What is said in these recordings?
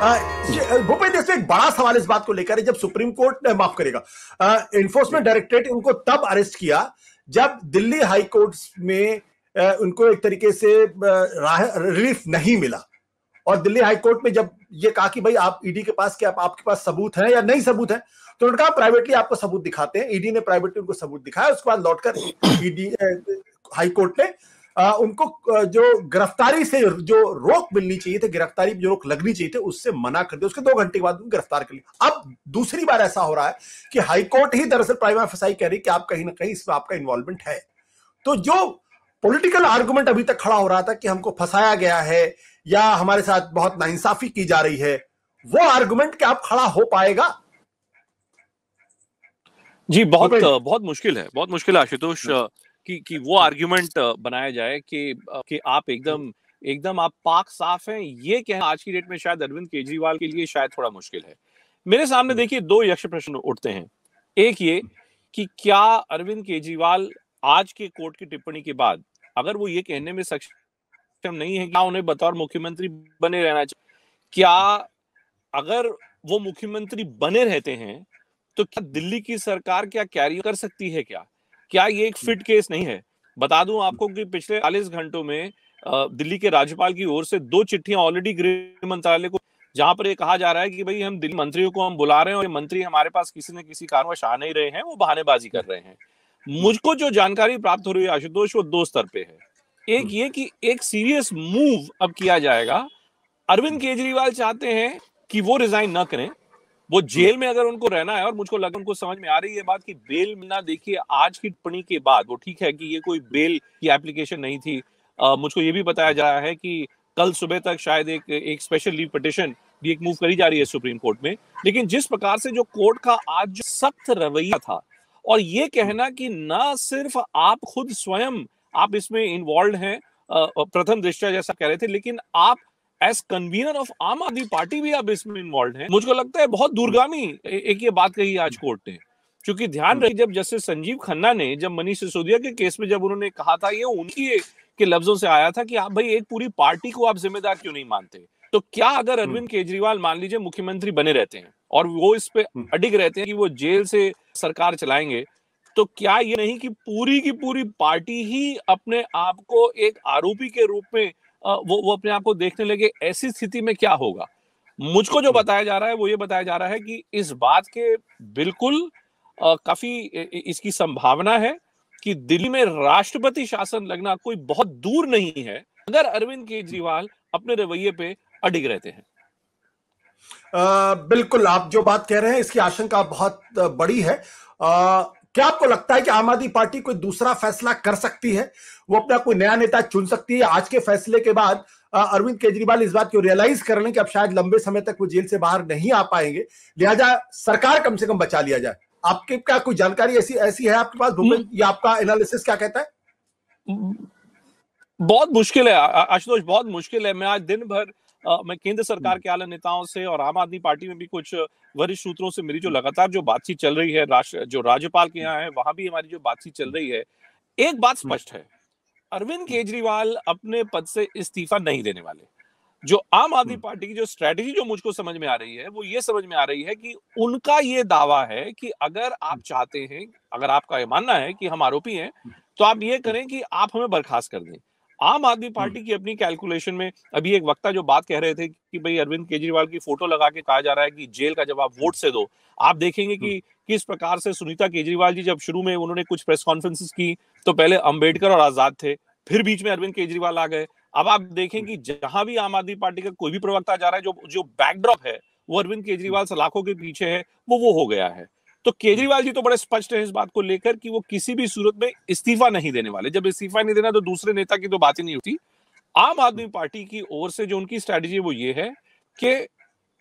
भूपेंद्र इसमें एक बड़ा सवाल इस बात को लेकर है जब सुप्रीम कोर्ट ने माफ करेगा इन्फोर्समेंट डायरेक्टरेट उनको तब अरेस्ट किया जब दिल्ली हाई कोर्ट में उनको एक तरीके से रिलीफ नहीं मिला और दिल्ली हाई कोर्ट में जब ये कहा कि भाई आप ईडी e के पास क्या आपके पास सबूत है या नहीं सबूत है तो उन्होंने कहा प्राइवेटली आपको सबूत दिखाते हैं ईडी e ने प्राइवेटली उनको सबूत दिखाया उसके बाद लौटकर ईडी हाई कोर्ट ने आ, उनको जो गिरफ्तारी से जो रोक मिलनी चाहिए थी गिरफ्तारी जो रोक लगनी चाहिए थी उससे मना कर दिया उसके दो घंटे के बाद गिरफ्तार कर लिया अब दूसरी बार ऐसा हो रहा है कि हाईकोर्ट ही दरअसल प्राइमा फसाई कह रही कि आप कहीं ना कहीं इसमें आपका इन्वॉल्वमेंट है तो जो पॉलिटिकल आर्गूमेंट अभी तक खड़ा हो रहा था कि हमको फंसाया गया है या हमारे साथ बहुत नाइंसाफी की जा रही है वो आर्गूमेंट क्या आप खड़ा हो पाएगा जी बहुत बहुत मुश्किल है बहुत मुश्किल है आशुतोष हम्म। कि कि वो अच्छा। आर्ग्यूमेंट बनाया जाए कि कि आप हाँ। एकदम एकदम आप पाक साफ हैं ये कहना आज की डेट में शायद अरविंद केजरीवाल के लिए शायद थोड़ा मुश्किल है मेरे सामने हाँ। देखिए दो यक्ष प्रश्न उठते हैं एक ये हाँ। कि क्या अरविंद केजरीवाल आज के कोर्ट की टिप्पणी के बाद अगर वो ये कहने में सक्षम नहीं है क्या उन्हें बतौर मुख्यमंत्री बने रहना चाहिए क्या अगर वो मुख्यमंत्री बने रहते हैं तो क्या दिल्ली की सरकार क्या कैरी कर सकती है क्या क्या ये एक फिट केस नहीं है बता दूं आपको कि पिछले चालीस घंटों में दिल्ली के राज्यपाल की ओर से दो चिट्ठियां ऑलरेडी गृह मंत्रालय को जहां पर ये कहा जा रहा है कि भाई हम दिल्ली मंत्रियों को हम बुला रहे हैं और मंत्री हमारे पास किसी न किसी कारणवश आ नहीं रहे हैं वो बहानेबाजी कर रहे हैं मुझको जो जानकारी प्राप्त हो रही है आशुतोष वो दो स्तर पे है एक हम्म। ये कि एक सीरियस मूव अब किया जाएगा अरविंद केजरीवाल चाहते हैं कि वो रिजाइन ना करें वो हम्म। जेल में अगर उनको रहना है और मुझको लग उनको समझ में आ रही है बात कि बेल मिलना देखिए आज की टिप्पणी के बाद वो ठीक है कि ये कोई बेल की एप्लीकेशन नहीं थी आ, मुझको ये भी बताया जा रहा है कि कल सुबह तक शायद एक एक स्पेशल लीव पटिशन भी एक मूव करी जा रही है सुप्रीम कोर्ट में लेकिन जिस प्रकार से जो कोर्ट का आज सख्त रवैया था और ये कहना कि ना सिर्फ आप खुद स्वयं आप इसमें इन्वॉल्व हैं प्रथम दृष्टया जैसा कह रहे थे लेकिन आप एज कन्वीनर ऑफ आम आदमी पार्टी भी आप इसमें इन्वॉल्व है मुझको लगता है बहुत दूरगामी एक ये बात कही आज हम्म। कोर्ट ने क्योंकि ध्यान हम्म। रही जब जस्टिस संजीव खन्ना ने जब मनीष सिसोदिया के केस में जब उन्होंने कहा था ये उनकी के लफ्जों से आया था कि आप भाई एक पूरी पार्टी को आप जिम्मेदार क्यों नहीं मानते तो क्या अगर हम्म। अरविंद केजरीवाल मान लीजिए मुख्यमंत्री बने रहते हैं और वो इस पे अडिग रहते हैं कि वो जेल से सरकार चलाएंगे तो क्या ये नहीं कि पूरी की पूरी पार्टी ही अपने आप को एक आरोपी के रूप में वो वो अपने आप को देखने लगे ऐसी स्थिति में क्या होगा मुझको जो हम्म। बताया जा रहा है वो ये बताया जा रहा है कि इस बात के बिल्कुल काफी इसकी संभावना है कि दिल्ली में राष्ट्रपति शासन लगना कोई बहुत दूर नहीं है अगर अरविंद केजरीवाल अपने रवैये पे अडिग रहते हैं आ, बिल्कुल आप जो बात कह रहे हैं इसकी आशंका बहुत बड़ी है आ, क्या आपको लगता है कि आम आदमी पार्टी कोई दूसरा फैसला कर सकती है वो अपना कोई नया नेता चुन सकती है आज के फैसले के बाद अरविंद केजरीवाल इस बात को रियलाइज कर लें कि अब शायद लंबे समय तक वो जेल से बाहर नहीं आ पाएंगे लिहाजा सरकार कम से कम बचा लिया जाए आपके क्या कोई जानकारी ऐसी ऐसी है आपके पास हम्म। या आपका एनालिसिस क्या कहता है बहुत मुश्किल है आशुतोष बहुत मुश्किल है मैं आज दिन भर मैं केंद्र सरकार हम्म। के आला नेताओं से और आम आदमी पार्टी में भी कुछ वरिष्ठ सूत्रों से मेरी जो हम्म। लगातार जो बातचीत चल रही है राष्ट्र जो राज्यपाल के यहाँ हम्म। है वहां भी हमारी जो बातचीत चल रही है एक बात स्पष्ट है अरविंद केजरीवाल अपने पद से इस्तीफा नहीं देने वाले जो आम आदमी पार्टी की जो स्ट्रेटेजी जो मुझको समझ में आ रही है वो ये समझ में आ रही है कि उनका ये दावा है कि अगर आप चाहते हैं अगर आपका ये मानना है कि हम आरोपी हैं तो आप ये करें कि आप हमें बर्खास्त कर दें आम आदमी पार्टी की अपनी कैलकुलेशन में अभी एक वक्ता जो बात कह रहे थे कि भाई अरविंद केजरीवाल की फोटो लगा के कहा जा रहा है कि जेल का जवाब वोट से दो आप देखेंगे कि किस प्रकार से सुनीता केजरीवाल जी जब शुरू में उन्होंने कुछ प्रेस कॉन्फ्रेंसिस की तो पहले अंबेडकर और आजाद थे फिर बीच में अरविंद केजरीवाल आ गए अब आप देखें कि जहां भी आम आदमी पार्टी का कोई भी प्रवक्ता जा रहा है जो जो बैकड्रॉप है वो अरविंद केजरीवाल सलाखों के पीछे है वो वो हो गया है तो केजरीवाल जी तो बड़े स्पष्ट है इस बात को लेकर कि वो किसी भी सूरत में इस्तीफा नहीं देने वाले जब इस्तीफा नहीं देना तो दूसरे नेता की तो बात ही नहीं होती आम आदमी पार्टी की ओर से जो उनकी स्ट्रैटेजी वो ये है कि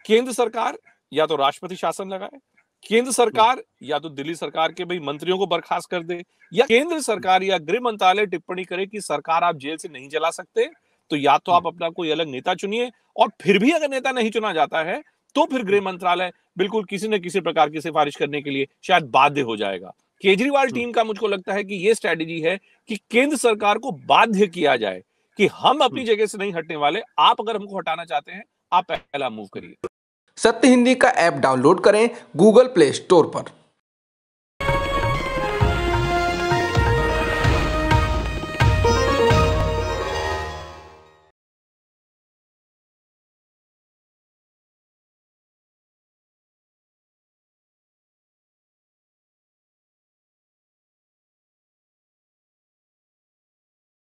केंद्र सरकार या तो राष्ट्रपति शासन लगाए केंद्र सरकार या तो दिल्ली सरकार के भाई मंत्रियों को बर्खास्त कर दे या केंद्र सरकार या गृह मंत्रालय टिप्पणी करे कि सरकार आप जेल से नहीं जला सकते तो या तो आप अपना कोई अलग नेता चुनिए और फिर भी अगर नेता नहीं चुना जाता है तो फिर गृह मंत्रालय बिल्कुल किसी न किसी प्रकार की सिफारिश करने के लिए शायद बाध्य हो जाएगा केजरीवाल हम्म। टीम का मुझको लगता है कि ये स्ट्रेटेजी है कि केंद्र सरकार को बाध्य किया जाए कि हम अपनी हम्म। जगह से नहीं हटने वाले आप अगर हमको हटाना चाहते हैं आप पहला मूव करिए सत्य हिंदी का ऐप डाउनलोड करें गूगल प्ले स्टोर पर